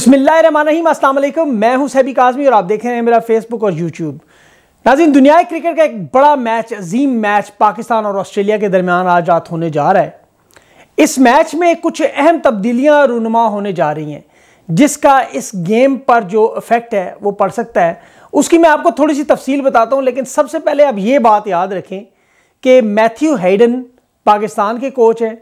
बिस्मिल्लाम असलम मैं हूं सैबी काजमी और आप देख रहे हैं मेरा फेसबुक और यूट्यूब नाजिन दुनिया क्रिकेट का एक बड़ा मैच अजीम मैच पाकिस्तान और ऑस्ट्रेलिया के दरमियान आज रात होने जा रहा है इस मैच में कुछ अहम तब्दीलियां रूनमा होने जा रही हैं जिसका इस गेम पर जो इफ़ेक्ट है वो पड़ सकता है उसकी मैं आपको थोड़ी सी तफसील बताता हूँ लेकिन सबसे पहले आप ये बात याद रखें कि मैथ्यू हैडन पाकिस्तान के कोच हैं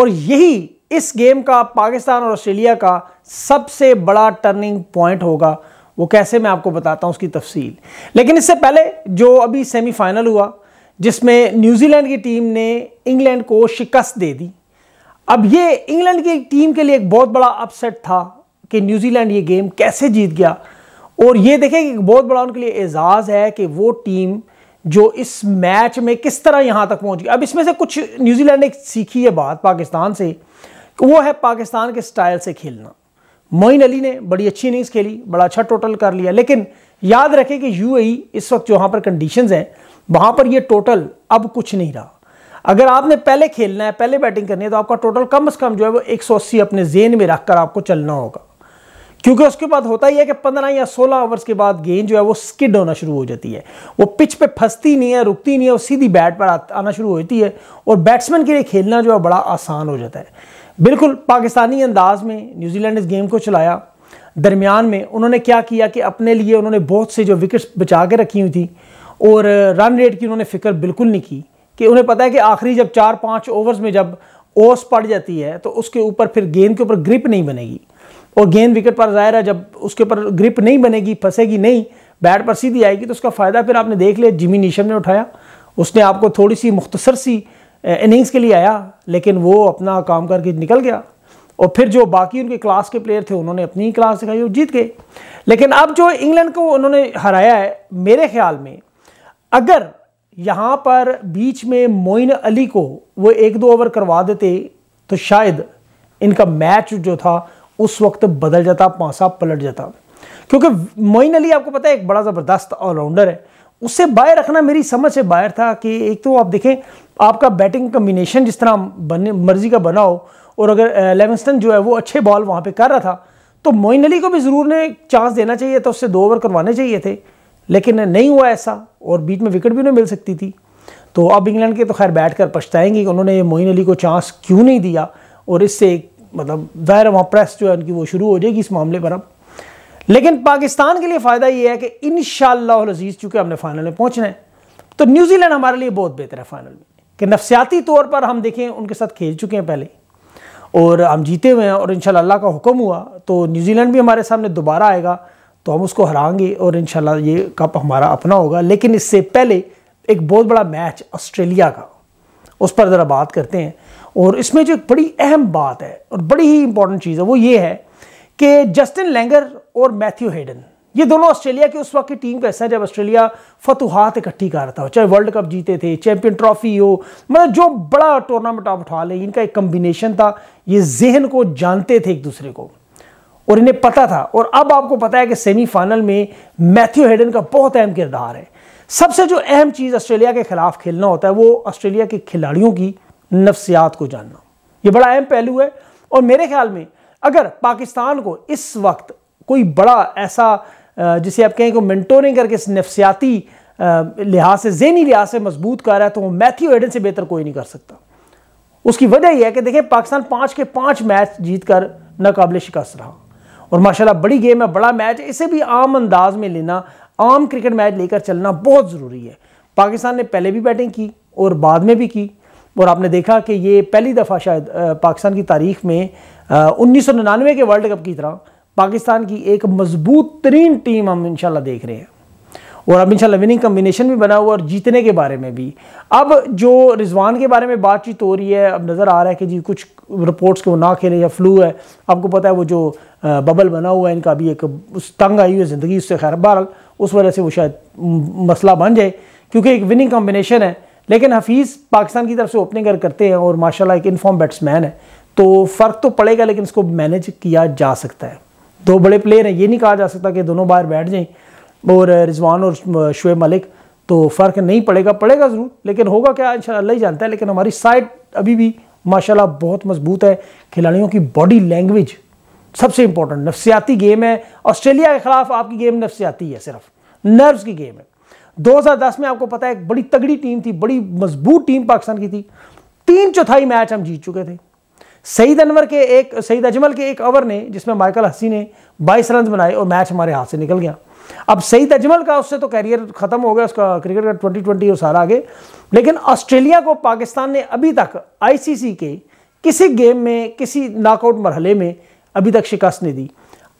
और यही इस गेम का पाकिस्तान और ऑस्ट्रेलिया का सबसे बड़ा टर्निंग पॉइंट होगा वो कैसे मैं आपको बताता हूँ उसकी तफसील लेकिन इससे पहले जो अभी सेमीफाइनल हुआ जिसमें न्यूजीलैंड की टीम ने इंग्लैंड को शिकस्त दे दी अब ये इंग्लैंड की टीम के लिए एक बहुत बड़ा अपसेट था कि न्यूजीलैंड ये गेम कैसे जीत गया और ये देखें कि बहुत बड़ा उनके लिए एजाज़ है कि वो टीम जो इस मैच में किस तरह यहाँ तक पहुंच गई अब इसमें से कुछ न्यूजीलैंड ने सीखी है बात पाकिस्तान से वो है पाकिस्तान के स्टाइल से खेलना मोइन अली ने बड़ी अच्छी इनिंग्स खेली बड़ा अच्छा टोटल कर लिया लेकिन याद रखें कि यूएई e इस वक्त जो वहाँ पर कंडीशंस हैं वहाँ पर ये टोटल अब कुछ नहीं रहा अगर आपने पहले खेलना है पहले बैटिंग करनी है तो आपका टोटल कम से कम जो है वो एक अपने जेन में रखकर आपको चलना होगा क्योंकि उसके बाद होता ही है कि 15 या 16 आवर्स के बाद गेंद जो है वो स्किड होना शुरू हो जाती है वो पिच पे फंसती नहीं है रुकती नहीं है वो सीधी बैट पर आना शुरू होती है और बैट्समैन के लिए खेलना जो है बड़ा आसान हो जाता है बिल्कुल पाकिस्तानी अंदाज में न्यूजीलैंड इस गेम को चलाया दरमियान में उन्होंने क्या किया कि अपने लिए उन्होंने बहुत से जो विकेट्स बचा के रखी हुई थी और रन रेट की उन्होंने फिक्र बिल्कुल नहीं की कि उन्हें पता है कि आखिरी जब चार पाँच ओवर्स में जब ओस पड़ जाती है तो उसके ऊपर फिर गेंद के ऊपर ग्रिप नहीं बनेगी और गेंद विकेट पर जाहिर है जब उसके ऊपर ग्रिप नहीं बनेगी फंसेगी नहीं बैट पर सीधी आएगी तो उसका फ़ायदा फिर आपने देख लिया जिमी नीशम ने उठाया उसने आपको थोड़ी सी मुख्तसर सी इनिंग्स के लिए आया लेकिन वो अपना काम करके निकल गया और फिर जो बाकी उनके क्लास के प्लेयर थे उन्होंने अपनी क्लास दिखाई और जीत गए लेकिन अब जो इंग्लैंड को उन्होंने हराया है मेरे ख्याल में अगर यहाँ पर बीच में मोइन अली को वो एक दो ओवर करवा देते तो शायद इनका मैच जो था उस वक्त बदल जाता पांसा पलट जाता क्योंकि मोइन अली आपको पता है एक बड़ा ज़बरदस्त ऑलराउंडर है उससे बाहर रखना मेरी समझ से बाहर था कि एक तो आप देखें आपका बैटिंग कम्बिनेशन जिस तरह बने मर्जी का बना हो और अगर लेविंगस्टन जो है वो अच्छे बॉल वहाँ पे कर रहा था तो मोइन अली को भी ज़रूर ने चांस देना चाहिए था उससे दो ओवर करवाने चाहिए थे लेकिन नहीं हुआ ऐसा और बीच में विकेट भी उन्हें मिल सकती थी तो अब इंग्लैंड के तो खैर बैठ कर पछताएंगे कि उन्होंने मोइन अली को चांस क्यों नहीं दिया और इससे एक मतलब ज़ाहिर वहाँ प्रेस जो है उनकी वो शुरू हो जाएगी इस मामले पर अब लेकिन पाकिस्तान के लिए फ़ायदा ये है कि इन शजीज़ चूँकि हमने फाइनल में पहुँचना है तो न्यूजीलैंड हमारे लिए बहुत बेहतर है फाइनल में कि नफसियाती तौर पर हम देखें उनके साथ खेल चुके हैं पहले और हम जीते हुए हैं और इन अल्लाह का हुक्म हुआ तो न्यूजीलैंड भी हमारे सामने दोबारा आएगा तो हम उसको हराएंगे और इन ये कप हमारा अपना होगा लेकिन इससे पहले एक बहुत बड़ा मैच ऑस्ट्रेलिया का उस पर ज़रा बात करते हैं और इसमें जो एक बड़ी अहम बात है और बड़ी ही इंपॉर्टेंट चीज़ है वो ये है कि जस्टिन लेंगर और मैथ्यू हेडन ये दोनों ऑस्ट्रेलिया की उस वक्त की टीम का हिस्सा है जब ऑस्ट्रेलिया फतुहात इकट्ठी कर रहा था चाहे वर्ल्ड कप जीते थे चैंपियन ट्रॉफी हो मतलब जो बड़ा टूर्नामेंट आप उठा लें इनका एक कम्बिनेशन था ये जहन को जानते थे एक दूसरे को और इन्हें पता था और अब आपको पता है कि सेमीफाइनल में मैथ्यू हेडन का बहुत अहम किरदार है सबसे जो अहम चीज़ ऑस्ट्रेलिया के खिलाफ खेलना होता है वो ऑस्ट्रेलिया के खिलाड़ियों की नफ्सियात को जानना ये बड़ा अहम पहलू है और मेरे ख्याल में अगर पाकिस्तान को इस वक्त कोई बड़ा ऐसा जिसे आप कहें कि मेंटोरिंग करके इस नफसियाती लिहाज से जहनी लिहाज से मजबूत कर रहा है तो वो मैथ्यू एडन से बेहतर कोई नहीं कर सकता उसकी वजह यह है कि देखें पाकिस्तान पाँच के पाँच मैच जीत कर नाकबिल शिकस्त रहा और माशाला बड़ी गेम है बड़ा मैच है इसे भी आम अंदाज में लेना आम क्रिकेट मैच लेकर चलना बहुत ज़रूरी है पाकिस्तान ने पहले भी बैटिंग की और बाद में भी की और आपने देखा कि ये पहली दफ़ा शायद पाकिस्तान की तारीख में उन्नीस के वर्ल्ड कप की तरह पाकिस्तान की एक मजबूत तरीन टीम हम इनशाला देख रहे हैं और अब इनशाला विनिंग कम्बिनेशन भी बना हुआ और जीतने के बारे में भी अब जो रिजवान के बारे में बातचीत हो रही है अब नज़र आ रहा है कि जी कुछ रिपोर्ट्स के वो ना खेले या फ्लू है आपको पता है वो जो बबल बना हुआ है इनका अभी एक उस तंग आई हुई है ज़िंदगी उससे खैर बहरहाल उस वजह से वो शायद मसला बन जाए क्योंकि एक विनिंग कम्बिनेशन है लेकिन हफीज़ पाकिस्तान की तरफ से ओपनिंग अगर करते हैं और माशाला एक इनफॉर्म बैट्समैन है तो फ़र्क तो पड़ेगा लेकिन इसको मैनेज किया जा सकता है दो बड़े प्लेयर हैं ये नहीं कहा जा सकता कि दोनों बाहर बैठ जाएं और रिजवान और शुएब मलिक तो फ़र्क नहीं पड़ेगा पड़ेगा ज़रूर लेकिन होगा क्या इन अल्लाह ही जानता है लेकिन हमारी साइड अभी भी माशाला बहुत मजबूत है खिलाड़ियों की बॉडी लैंग्वेज सबसे इंपॉर्टेंट नफसियाती गेम है ऑस्ट्रेलिया के खिलाफ आपकी गेम नफसियाती है सिर्फ नर्व्स की गेम है 2010 में आपको पता है एक बड़ी तगड़ी टीम थी बड़ी मजबूत टीम पाकिस्तान की थी तीन चौथाई मैच हम जीत चुके थे सईद अनवर के एक सईद अजमल के एक ओवर ने जिसमें माइकल हसी ने 22 रन बनाए और मैच हमारे हाथ से निकल गया अब सईद अजमल का उससे तो कैरियर खत्म हो गया उसका क्रिकेट का ट्वेंटी ट्वेंटी और सारा आगे लेकिन ऑस्ट्रेलिया को पाकिस्तान ने अभी तक आईसीसी के किसी गेम में किसी नॉकआउट मरहले में अभी तक शिकस्त नहीं दी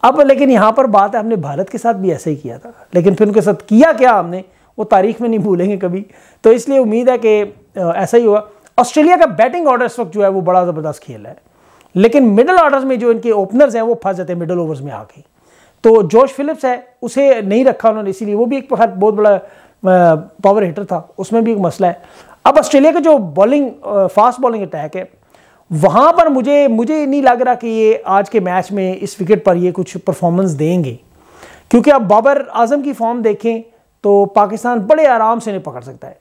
अब लेकिन यहाँ पर बात है हमने भारत के साथ भी ऐसा ही किया था लेकिन फिर उनके साथ किया क्या हमने वो तारीख में नहीं भूलेंगे कभी तो इसलिए उम्मीद है कि ऐसा ही हुआ ऑस्ट्रेलिया का बैटिंग ऑर्डर इस वक्त जो है वो बड़ा ज़बरदस्त खेल है लेकिन मिडल ऑर्डर में जो इनके ओपनर्स हैं वो फंस जाते हैं मिडल ओवर्स में आके तो जोश फिलिप्स है उसे नहीं रखा उन्होंने इसीलिए वो भी एक बहुत बड़ा पावर हिटर था उसमें भी एक मसला है अब ऑस्ट्रेलिया का जो बॉलिंग फास्ट बॉलिंग अटैक है वहाँ पर मुझे मुझे नहीं लग रहा कि ये आज के मैच में इस विकेट पर ये कुछ परफॉर्मेंस देंगे क्योंकि अब बाबर आजम की फॉर्म देखें तो पाकिस्तान बड़े आराम से इन्हें पकड़ सकता है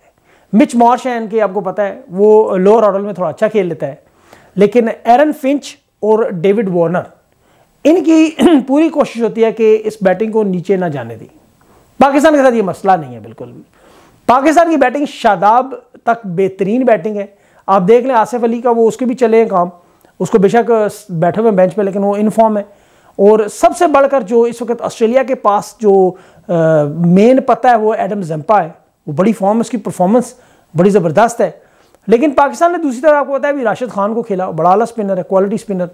मिच मॉर्श है इनके आपको पता है वो लोअर ऑर्डर में थोड़ा अच्छा खेल लेता है लेकिन एरन फिंच और डेविड वॉर्नर इनकी पूरी कोशिश होती है कि इस बैटिंग को नीचे ना जाने दी पाकिस्तान के साथ ये मसला नहीं है बिल्कुल भी पाकिस्तान की बैटिंग शादाब तक बेहतरीन बैटिंग है आप देख लें आसिफ अली का वो उसके भी चले हैं काम उसको बेशक बैठे हुए बेंच पे लेकिन वो इनफॉर्म है और सबसे बढ़कर जो इस वक्त ऑस्ट्रेलिया के पास जो मेन पता है वो एडम जम्पा है वो बड़ी फॉर्म उसकी परफॉर्मेंस बड़ी ज़बरदस्त है लेकिन पाकिस्तान ने दूसरी तरफ आपको बताया भी राशिद खान को खेला बड़ा आला स्पिनर है क्वालिटी स्पिनर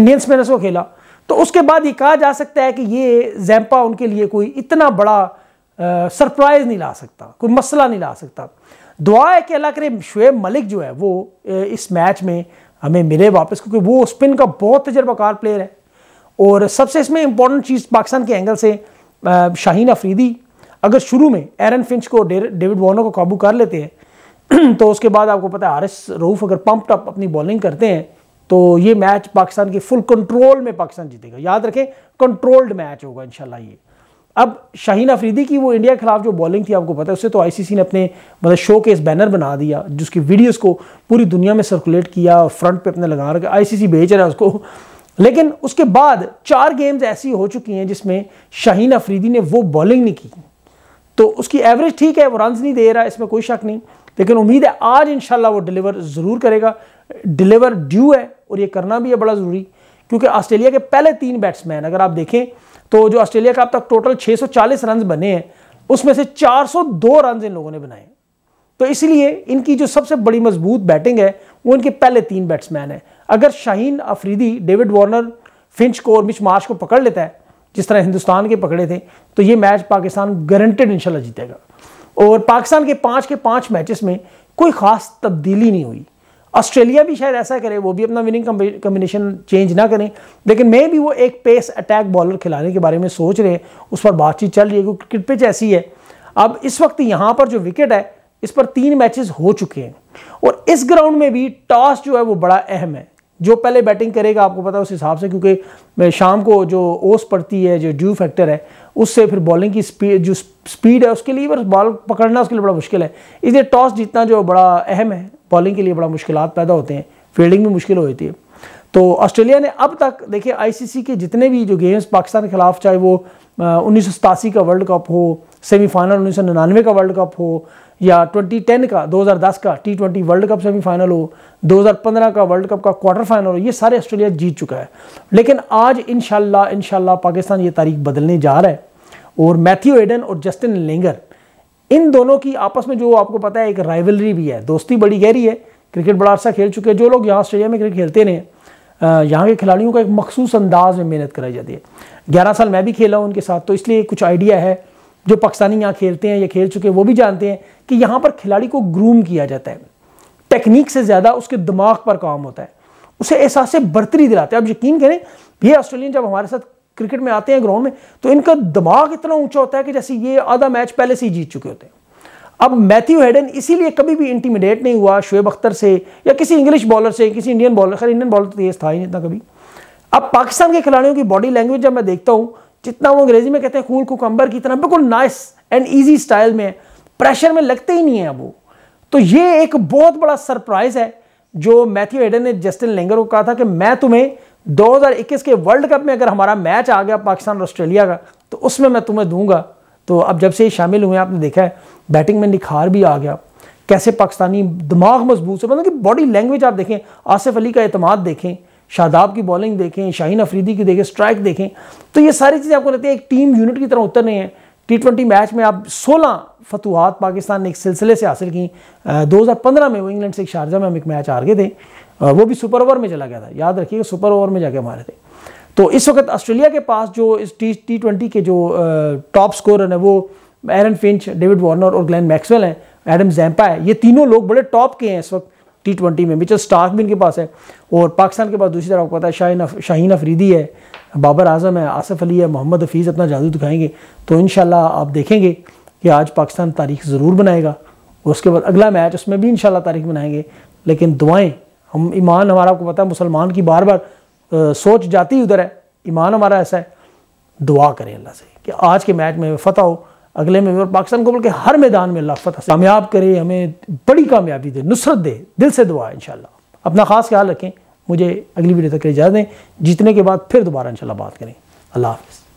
इंडियन स्पिनर्स को खेला तो उसके बाद ये कहा जा सकता है कि ये जैम्पा उनके लिए कोई इतना बड़ा सरप्राइज़ नहीं ला सकता कोई मसला नहीं ला सकता दुआ है कि अल्लाह करे शुएब मलिक जो है वो इस मैच में हमें मिले वापस क्योंकि वो स्पिन का बहुत तजर्बाकार प्लेयर है और सबसे इसमें इंपॉर्टेंट चीज़ पाकिस्तान के एंगल से शाहीन अफरीदी अगर शुरू में एरन फिंच को डेविड वॉर्नर को काबू कर लेते हैं तो उसके बाद आपको पता है आर एस रऊफ अगर पम्प अप अपनी बॉलिंग करते हैं तो ये मैच पाकिस्तान की फुल कंट्रोल में पाकिस्तान जीतेगा याद रखें कंट्रोल्ड मैच होगा इंशाल्लाह ये अब शाहीन अफरीदी की वो इंडिया के खिलाफ जो बॉलिंग थी आपको पता है उससे तो आईसीसी ने अपने मतलब शो के इस बैनर बना दिया जिसकी वीडियोस को पूरी दुनिया में सर्कुलेट किया फ्रंट पे अपने लगा रखा आईसीसी बेच रहा है उसको लेकिन उसके बाद चार गेम्स ऐसी हो चुकी हैं जिसमें शाहीन अफरीदी ने वो बॉलिंग नहीं की तो उसकी एवरेज ठीक है वो रन नहीं दे रहा इसमें कोई शक नहीं लेकिन उम्मीद है आज इन वो डिलीवर ज़रूर करेगा डिलीवर ड्यू है और ये करना भी है बड़ा ज़रूरी क्योंकि ऑस्ट्रेलिया के पहले तीन बैट्समैन अगर आप देखें तो जो ऑस्ट्रेलिया का अब तक टोटल 640 रन बने हैं उसमें से 402 रन इन लोगों ने बनाए तो इसलिए इनकी जो सबसे बड़ी मजबूत बैटिंग है वो इनके पहले तीन बैट्समैन है अगर Shaheen Afridi David Warner Finch को और मिच मार्श को पकड़ लेता है जिस तरह हिंदुस्तान के पकड़े थे तो ये मैच पाकिस्तान गारंटेड इंशाल्लाह जीतेगा और पाकिस्तान के पाँच के पाँच मैचेस में कोई ख़ास तब्दीली नहीं हुई ऑस्ट्रेलिया भी शायद ऐसा करे वो भी अपना विनिंग कम्बिनेशन चेंज ना करें लेकिन मैं भी वो एक पेस अटैक बॉलर खिलाने के बारे में सोच रहे हैं उस पर बातचीत चल रही है क्योंकि क्रिकेट पिच ऐसी है अब इस वक्त यहाँ पर जो विकेट है इस पर तीन मैचेस हो चुके हैं और इस ग्राउंड में भी टॉस जो है वो बड़ा अहम है जो पहले बैटिंग करेगा आपको पता है उस हिसाब से क्योंकि शाम को जो ओस पड़ती है जो ड्यू फैक्टर है उससे फिर बॉलिंग की स्पीड जो स्पीड है उसके लिए बस बॉल पकड़ना उसके लिए बड़ा मुश्किल है इसलिए टॉस जीतना जो बड़ा अहम है बॉलिंग के लिए बड़ा मुश्किल पैदा होते हैं फील्डिंग भी मुश्किल हो जाती है तो ऑस्ट्रेलिया ने अब तक देखिए आईसीसी के जितने भी जो गेम्स पाकिस्तान के खिलाफ चाहे वो उन्नीस का वर्ल्ड कप हो सेमीफाइनल उन्नीस का वर्ल्ड कप हो या 2010 का 2010 का T twenty World Cup semifinal हो 2015 का वर्ल्ड कप का क्वार्टर फाइनल हो ये सारे ऑस्ट्रेलिया जीत चुका है लेकिन आज इन इनशाला पाकिस्तान ये तारीख बदलने जा रहा है और मैथ्यू एडन और जस्टिन लेंगर इन दोनों की आपस में जो आपको पता है एक राइवलरी भी है दोस्ती बड़ी गहरी है क्रिकेट बड़ा अर्सा खेल चुके हैं जो लोग यहाँ ऑस्ट्रेलिया में क्रिकेट खेलते रहे यहाँ के खिलाड़ियों का एक मखसूस अंदाज में मेहनत कराई जाती है ग्यारह साल मैं भी खेला हूँ उनके साथ तो इसलिए कुछ आइडिया है जो पाकिस्तानी यहाँ खेलते हैं या खेल चुके हैं वो भी जानते हैं कि यहाँ पर खिलाड़ी को ग्रूम किया जाता है टेक्निक से ज़्यादा उसके दिमाग पर काम होता है उसे एहसास बरतरी दिलाते हैं आप यकीन करें ये ऑस्ट्रेलियन जब हमारे साथ क्रिकेट में आते हैं ग्राउंड में तो इनका दिमाग इतना ऊंचा होता है कि जैसे ये आधा मैच पहले से ही जीत चुके होते हैं अब मैथ्यू हेडन इसीलिए कभी भी इंटीमिडेट नहीं हुआ शुएब अख्तर से या किसी इंग्लिश बॉलर से किसी इंडियन बॉलर खैर इंडियन बॉलर तो तेज था ही नहीं इतना कभी अब पाकिस्तान के खिलाड़ियों की बॉडी लैंग्वेज जब मैं देखता हूँ जितना वो अंग्रेजी में कहते हैं कूल कुकम्बर की तरह बिल्कुल नाइस एंड ईजी स्टाइल में प्रेशर में लगते ही नहीं है अब वो तो ये एक बहुत बड़ा सरप्राइज है जो मैथ्यू हेडन ने जस्टिन लेंगर को कहा था कि मैं तुम्हें 2021 के वर्ल्ड कप में अगर हमारा मैच आ गया पाकिस्तान और ऑस्ट्रेलिया का तो उसमें मैं तुम्हें दूंगा तो अब जब से शामिल हुए आपने देखा है बैटिंग में निखार भी आ गया कैसे पाकिस्तानी दिमाग मजबूत से मतलब कि बॉडी लैंग्वेज आप देखें आसिफ अली का अतमाद देखें शादाब की बॉलिंग देखें शाहीन अफरीदी की देखें स्ट्राइक देखें तो ये सारी चीज़ें आपको लगती है एक टीम यूनिट की तरह रहे हैं टी ट्वेंटी मैच में आप 16 फतवाहत पाकिस्तान ने एक सिलसिले से हासिल की दो हज़ार पंद्रह में वो इंग्लैंड से एक शारजा में हम एक मैच हार गए थे वो भी सुपर ओवर में चला गया था याद रखिएगा सुपर ओवर में जाके हमारे थे तो इस वक्त ऑस्ट्रेलिया के पास जो इस टी टी ट्वेंटी के जो टॉप स्कोरर हैं वो एरन फिंच डेविड वार्नर और ग्लैन मैक्सवेल हैं एडम जैम्पा है ये तीनों लोग बड़े टॉप के हैं इस वक्त टी ट्वेंटी में मिचल स्टार्क भी इनके पास है और पाकिस्तान के पास दूसरी तरफ पता है शाहीन अफ, शाहीन अफरीदी है बाबर आजम है आसफ अली है मोहम्मद हफीज़ अपना जादू दिखाएंगे तो इन आप देखेंगे कि आज पाकिस्तान तारीख ज़रूर बनाएगा और उसके बाद अगला मैच उसमें भी इन तारीख बनाएंगे लेकिन दुआएँ हम ईमान हमारा आपको पता है मुसलमान की बार बार सोच जाती ही उधर है ईमान हमारा ऐसा है दुआ करें अल्लाह से कि आज के मैच में फतह हो अगले में और पाकिस्तान को बल्कि हर मैदान में अल्लाह फतह कामयाब करे हमें बड़ी कामयाबी दे नुसरत दे दिल से दुआ है इन अपना ख़ास ख्याल रखें मुझे अगली वीडियो तक इजाज़त दें जीतने के बाद फिर दोबारा इंशाल्लाह बात करें अल्लाह हाफिज़